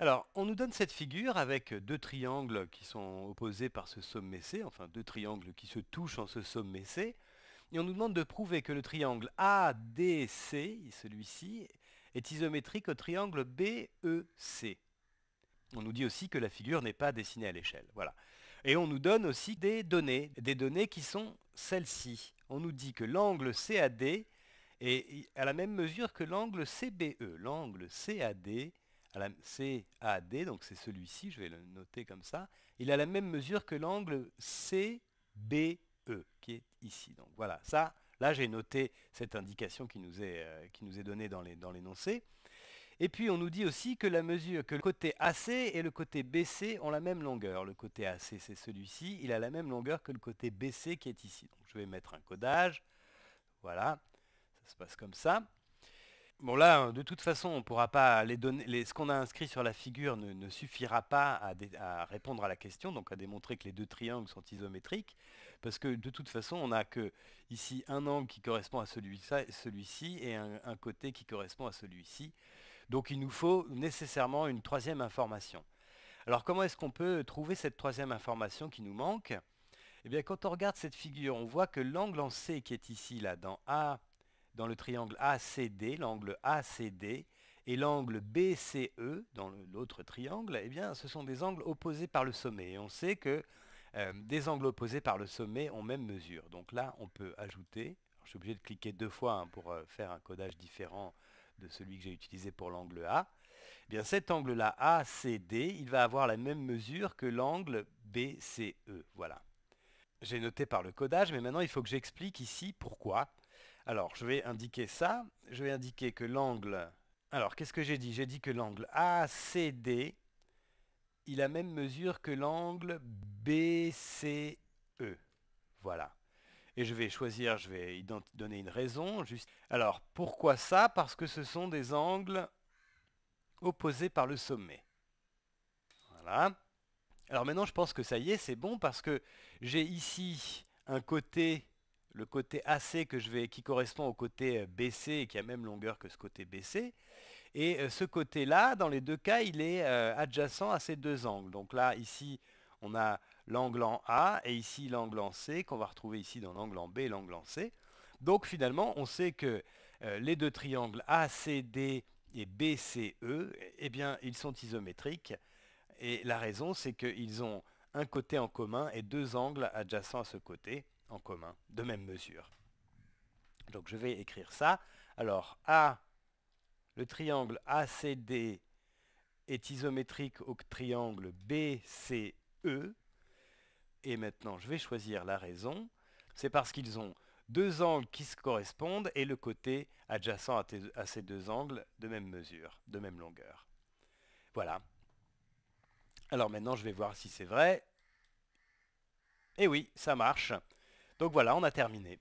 Alors, on nous donne cette figure avec deux triangles qui sont opposés par ce sommet C, enfin deux triangles qui se touchent en ce sommet C, et on nous demande de prouver que le triangle ADC, celui-ci, est isométrique au triangle BEC. On nous dit aussi que la figure n'est pas dessinée à l'échelle. Voilà. Et on nous donne aussi des données, des données qui sont celles-ci. On nous dit que l'angle CAD est à la même mesure que l'angle CBE. L'angle CAD CAD, donc c'est celui-ci, je vais le noter comme ça, il a la même mesure que l'angle CBE, qui est ici. Donc voilà, ça, là j'ai noté cette indication qui nous est, euh, qui nous est donnée dans l'énoncé. et puis on nous dit aussi que la mesure, que le côté AC et le côté BC ont la même longueur. Le côté AC c'est celui-ci, il a la même longueur que le côté BC qui est ici. Donc je vais mettre un codage, voilà, ça se passe comme ça. Bon là, hein, de toute façon, on pourra pas les donner. ce qu'on a inscrit sur la figure ne, suffira pas à, répondre à la question, donc à démontrer que les deux triangles sont isométriques, parce que de toute façon, on n'a que ici un angle qui correspond à celui-ci et un, un, côté qui correspond à celui-ci. Donc il nous faut nécessairement une troisième information. Alors comment est-ce qu'on peut trouver cette troisième information qui nous manque Eh bien, quand on regarde cette figure, on voit que l'angle en C qui est ici, là, dans A dans le triangle ACD, l'angle ACD, et l'angle BCE, dans l'autre triangle, eh bien, ce sont des angles opposés par le sommet. Et on sait que euh, des angles opposés par le sommet ont même mesure. Donc là, on peut ajouter, je suis obligé de cliquer deux fois hein, pour euh, faire un codage différent de celui que j'ai utilisé pour l'angle A, eh bien cet angle-là, ACD, il va avoir la même mesure que l'angle BCE. Voilà. J'ai noté par le codage, mais maintenant il faut que j'explique ici pourquoi alors, je vais indiquer ça. Je vais indiquer que l'angle... Alors, qu'est-ce que j'ai dit J'ai dit que l'angle ACD, il a même mesure que l'angle BCE. Voilà. Et je vais choisir, je vais donner une raison. Alors, pourquoi ça Parce que ce sont des angles opposés par le sommet. Voilà. Alors maintenant, je pense que ça y est, c'est bon parce que j'ai ici un côté le côté AC que je vais, qui correspond au côté euh, BC et qui a même longueur que ce côté BC. Et euh, ce côté-là, dans les deux cas, il est euh, adjacent à ces deux angles. Donc là, ici, on a l'angle en A et ici l'angle en C qu'on va retrouver ici dans l'angle en B et l'angle en C. Donc finalement, on sait que les deux triangles ACD et BCE, eh bien, ils sont isométriques. Et la raison, c'est qu'ils ont un côté en commun et deux angles adjacents à ce côté commun, de même mesure. Donc je vais écrire ça. Alors A, le triangle ACD est isométrique au triangle BCE. Et maintenant, je vais choisir la raison. C'est parce qu'ils ont deux angles qui se correspondent et le côté adjacent à, à ces deux angles de même mesure, de même longueur. Voilà. Alors maintenant, je vais voir si c'est vrai. Et eh oui, ça marche. Donc voilà, on a terminé.